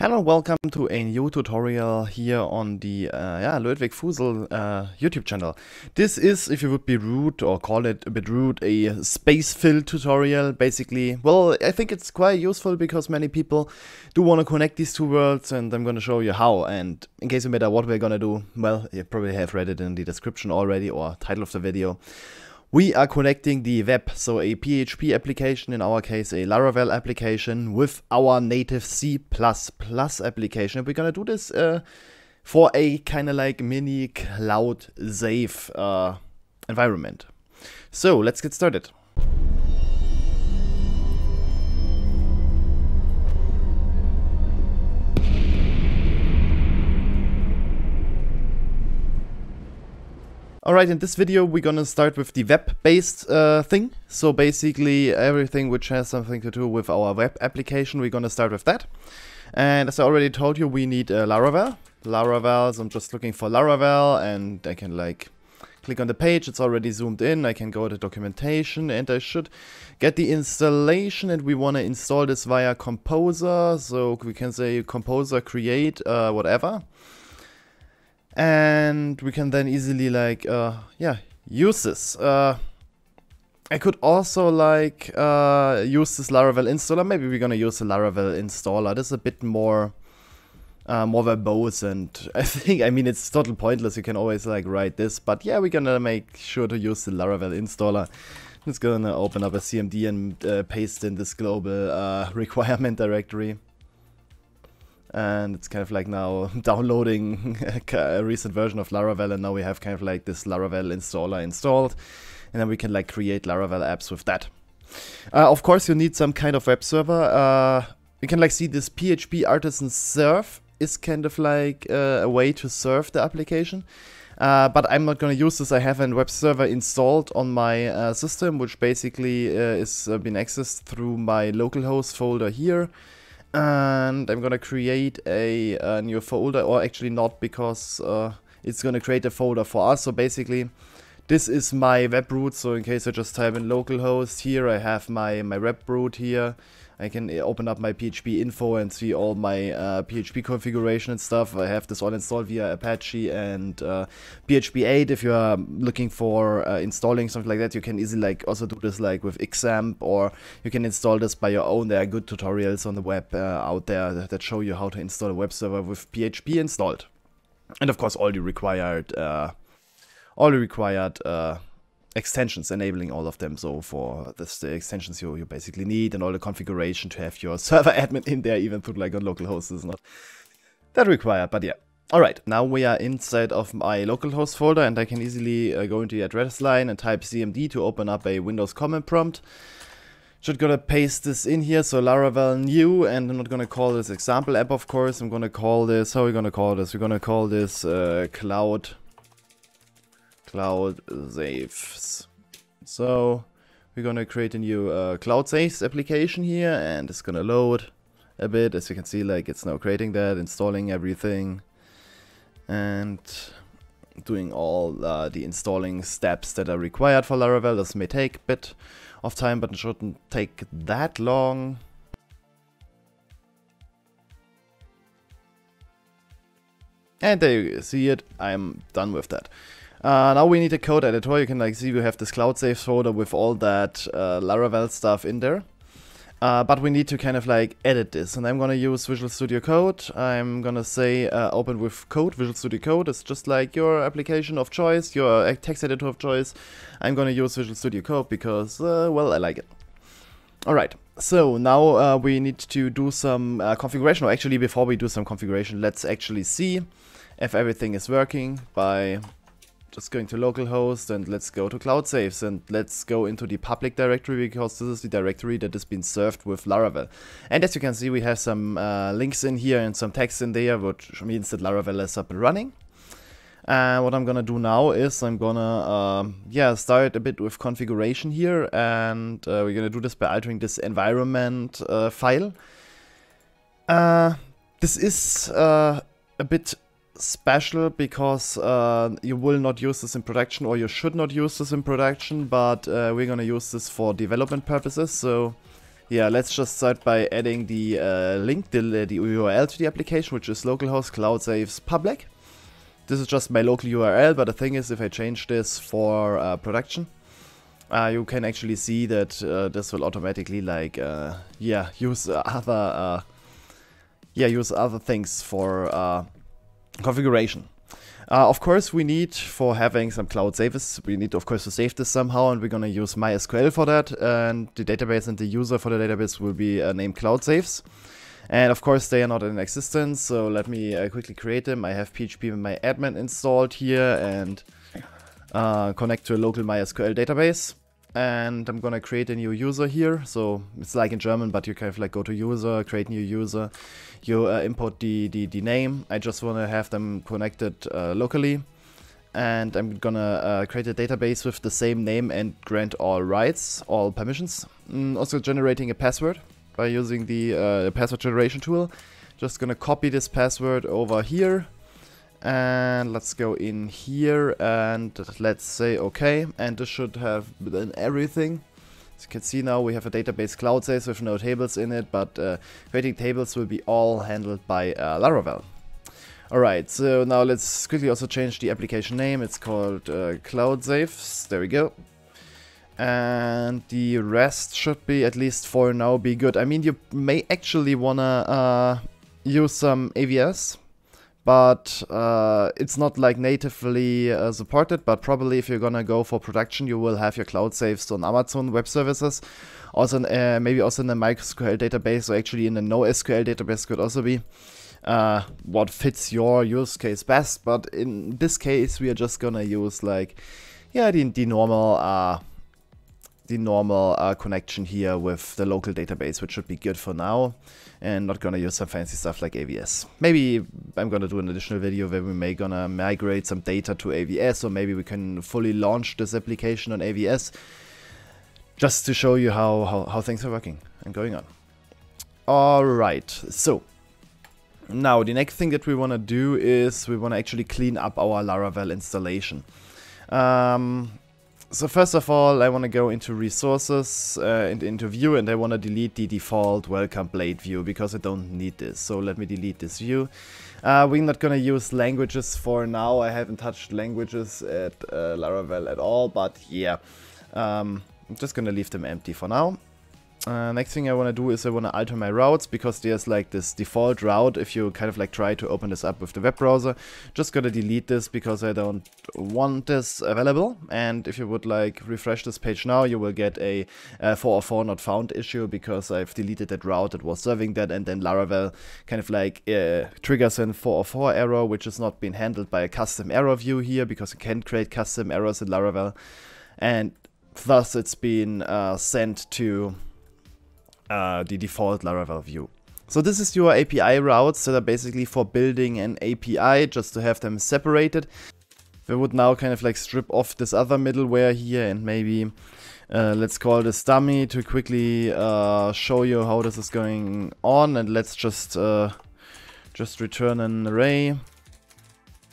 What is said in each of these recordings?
Hello, welcome to a new tutorial here on the uh, yeah, Ludwig Fusel uh, YouTube channel. This is, if you would be rude or call it a bit rude, a space-fill tutorial basically. Well, I think it's quite useful because many people do want to connect these two worlds and I'm going to show you how. And in case you matter what we're going to do, well, you probably have read it in the description already or title of the video. We are connecting the web, so a PHP application, in our case a Laravel application, with our native C++ application. And we're gonna do this uh, for a kind of like mini cloud safe uh, environment. So let's get started. Alright, in this video we're gonna start with the web-based uh, thing. So basically everything which has something to do with our web application, we're gonna start with that. And as I already told you, we need uh, Laravel. Laravel, so I'm just looking for Laravel and I can like click on the page, it's already zoomed in, I can go to documentation and I should get the installation and we want to install this via Composer, so we can say Composer create uh, whatever and we can then easily like uh, yeah use this. Uh, I could also like uh, use this Laravel installer. Maybe we're gonna use the Laravel installer. This is a bit more uh, more verbose and I think I mean it's total pointless. You can always like write this, but yeah, we're gonna make sure to use the Laravel installer. It's gonna open up a CMD and uh, paste in this global uh, requirement directory and it's kind of like now downloading a recent version of Laravel and now we have kind of like this Laravel installer installed and then we can like create Laravel apps with that. Uh, of course you need some kind of web server. Uh, you can like see this PHP artisan serve is kind of like uh, a way to serve the application. Uh, but I'm not going to use this. I have a web server installed on my uh, system, which basically uh, is uh, been accessed through my localhost folder here and I'm gonna create a, a new folder or actually not because uh, it's gonna create a folder for us so basically this is my web root, so in case I just type in localhost here, I have my, my web root here. I can eh, open up my PHP info and see all my uh, PHP configuration and stuff. I have this all installed via Apache and uh, PHP 8. If you are looking for uh, installing something like that, you can easily like also do this like with Xamp or you can install this by your own. There are good tutorials on the web uh, out there that show you how to install a web server with PHP installed. And of course, all the required uh, all the required uh, extensions enabling all of them. So for this, the extensions you, you basically need and all the configuration to have your server admin in there even through like on localhost is not that required, but yeah. Alright, now we are inside of my localhost folder and I can easily uh, go into the address line and type cmd to open up a Windows command prompt. Just gonna paste this in here, so Laravel new, and I'm not gonna call this example app, of course. I'm gonna call this, how are we gonna call this? We're gonna call this uh, cloud cloud saves. So we're gonna create a new uh, cloud saves application here and it's gonna load a bit. As you can see, like it's now creating that, installing everything and doing all uh, the installing steps that are required for Laravel. This may take a bit of time, but it shouldn't take that long. And there you see it, I'm done with that. Uh, now we need a code editor. You can like see we have this cloud saves folder with all that uh, Laravel stuff in there. Uh, but we need to kind of like edit this and I'm gonna use Visual Studio Code. I'm gonna say uh, open with code. Visual Studio Code is just like your application of choice, your uh, text editor of choice. I'm gonna use Visual Studio Code because, uh, well, I like it. Alright, so now we need to do some configuration, or actually before we do some configuration, let's actually see if everything is working by just going to localhost and let's go to cloud saves and let's go into the public directory because this is the directory that has been served with Laravel. And as you can see, we have some uh, links in here and some text in there, which means that Laravel is up and running. Uh, what I'm gonna do now is I'm gonna um, yeah start a bit with configuration here and uh, we're gonna do this by altering this environment uh, file. Uh, this is uh, a bit special because uh, you will not use this in production or you should not use this in production, but uh, we're gonna use this for development purposes. So yeah, let's just start by adding the uh, link, the, the URL to the application, which is localhost cloud saves public. This is just my local URL, but the thing is if I change this for uh, production, uh, you can actually see that uh, this will automatically like, yeah, use other, yeah, use other things for configuration. Uh, of course, we need for having some cloud saves, we need of course to save this somehow and we're going to use MySQL for that and the database and the user for the database will be uh, named cloud saves. And of course they are not in existence, so let me uh, quickly create them. I have PHP and my admin installed here and uh, connect to a local MySQL database and I'm gonna create a new user here. So it's like in German, but you kind of like go to user, create new user. You uh, import the, the, the, name. I just wanna have them connected uh, locally. And I'm gonna uh, create a database with the same name and grant all rights, all permissions. Mm, also generating a password by using the uh, password generation tool. Just gonna copy this password over here and let's go in here and let's say okay and this should have been everything as you can see now we have a database cloud says with no tables in it but uh, creating tables will be all handled by uh, Laravel Alright, so now let's quickly also change the application name. It's called uh, Cloud Saves. There we go. And the rest should be, at least for now, be good. I mean, you may actually wanna uh, use some AVS but uh, it's not like natively uh, supported. But probably if you're gonna go for production, you will have your cloud saves on Amazon Web Services, also in, uh, maybe also in a MySQL database or actually in a NoSQL database could also be. Uh, what fits your use case best, but in this case, we are just gonna use like, yeah, the, the normal uh, the normal uh, connection here with the local database, which should be good for now. And not gonna use some fancy stuff like AVS. Maybe I'm gonna do an additional video where we may gonna migrate some data to AVS, or maybe we can fully launch this application on AVS, just to show you how, how, how things are working and going on. All right, so now the next thing that we wanna do is we wanna actually clean up our Laravel installation. Um, so first of all, I want to go into resources uh, and into view and I want to delete the default welcome blade view because I don't need this. So let me delete this view. Uh, we're not going to use languages for now. I haven't touched languages at uh, Laravel at all, but yeah. Um, I'm just going to leave them empty for now. Uh, next thing I want to do is I want to alter my routes because there's like this default route if you kind of like try to open this up with the web browser. Just gonna delete this because I don't want this available and if you would like refresh this page now you will get a uh, 404 not found issue because I've deleted that route that was serving that and then Laravel kind of like uh, triggers an 404 error which has not been handled by a custom error view here because you can create custom errors in Laravel and thus it's been uh, sent to uh, the default Laravel view. So this is your API routes that are basically for building an API just to have them separated. We would now kind of like strip off this other middleware here and maybe uh, let's call this dummy to quickly uh, show you how this is going on and let's just uh, just return an array.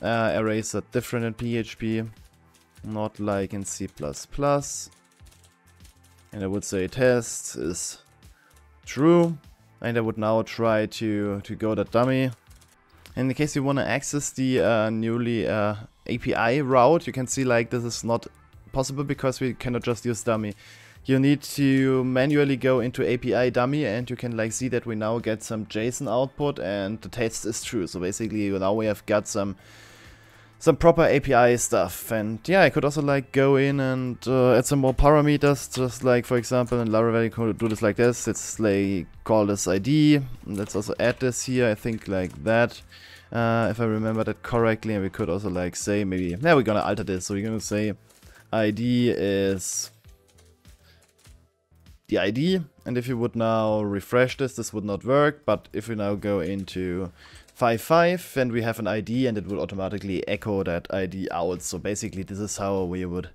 Uh, arrays are different in PHP, not like in C++. And I would say test is True. And I would now try to, to go that dummy. And in case you want to access the uh, newly uh, API route, you can see like this is not possible because we cannot just use dummy. You need to manually go into API dummy and you can like see that we now get some JSON output and the test is true. So basically now we have got some some proper API stuff. And yeah, I could also like go in and uh, add some more parameters, just like for example in Laravel you could do this like this, it's like call this ID, let's also add this here, I think like that. Uh, if I remember that correctly, and we could also like say maybe, now yeah, we're gonna alter this, so we're gonna say ID is the ID, and if you would now refresh this, this would not work, but if we now go into five, and we have an ID and it will automatically echo that ID out. So basically this is how we would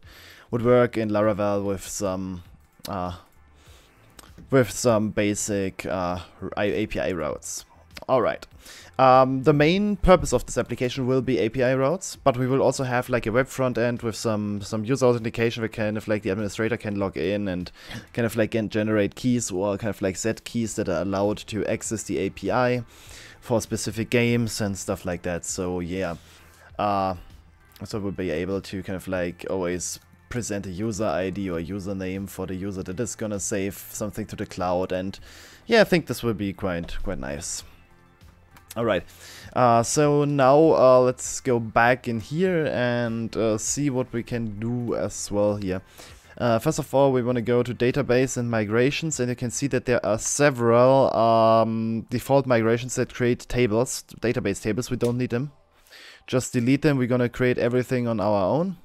would work in Laravel with some uh, with some basic uh, API routes. Alright, um, the main purpose of this application will be API routes, but we will also have like a web front end with some, some user authentication where kind of like the administrator can log in and kind of like generate keys or kind of like set keys that are allowed to access the API for specific games and stuff like that. So yeah, uh, so we'll be able to kind of like always present a user ID or username for the user that is gonna save something to the cloud. And yeah, I think this will be quite quite nice. Alright, uh, so now uh, let's go back in here and uh, see what we can do as well here. Uh, first of all, we want to go to database and migrations, and you can see that there are several um, default migrations that create tables, database tables. We don't need them. Just delete them. We're going to create everything on our own.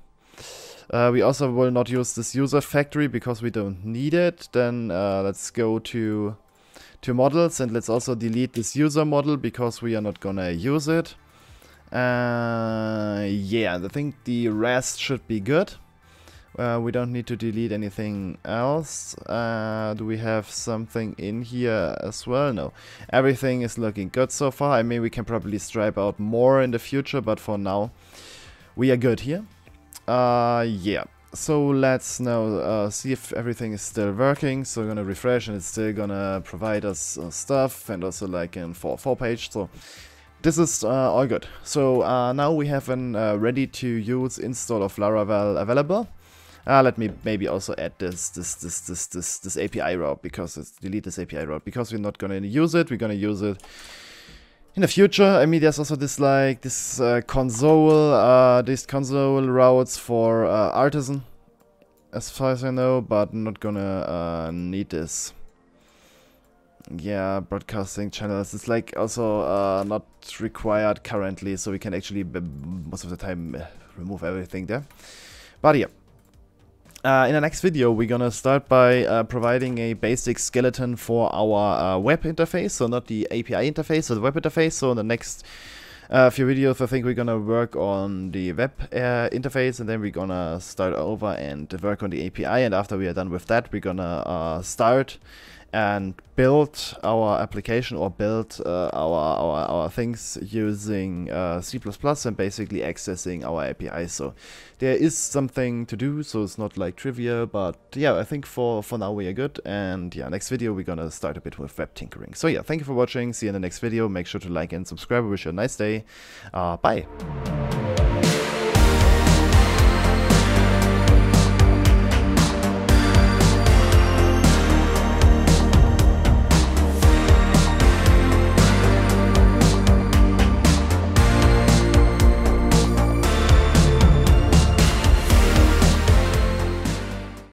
Uh, we also will not use this user factory because we don't need it. Then uh, let's go to to models and let's also delete this user model because we are not gonna use it. Uh, yeah, I think the rest should be good. Uh, we don't need to delete anything else. Uh, do we have something in here as well? No. Everything is looking good so far. I mean, we can probably stripe out more in the future, but for now, we are good here. Uh, yeah. So let's now uh, see if everything is still working. So we're gonna refresh and it's still gonna provide us uh, stuff and also like in 4-4 page. So this is uh, all good. So uh, now we have a uh, ready to use install of Laravel available. Uh, let me maybe also add this this this this this this API route because it's delete this API route because we're not gonna use it. We're gonna use it in the future. I mean, there's also this like this uh, console uh, these console routes for uh, artisan, as far as I know, but I'm not gonna uh, need this. Yeah, broadcasting channels. It's like also uh, not required currently, so we can actually most of the time uh, remove everything there. But yeah. Uh, in the next video, we're gonna start by uh, providing a basic skeleton for our uh, web interface, so not the API interface, but the web interface. So in the next uh, few videos, I think we're gonna work on the web uh, interface, and then we're gonna start over and work on the API. And after we are done with that, we're gonna uh, start and build our application or build uh, our, our, our things using uh, C++ and basically accessing our API. So there is something to do, so it's not like trivia, but yeah, I think for, for now we are good. And yeah, next video we're gonna start a bit with web tinkering. So yeah, thank you for watching, see you in the next video, make sure to like and subscribe, wish you a nice day, uh, bye!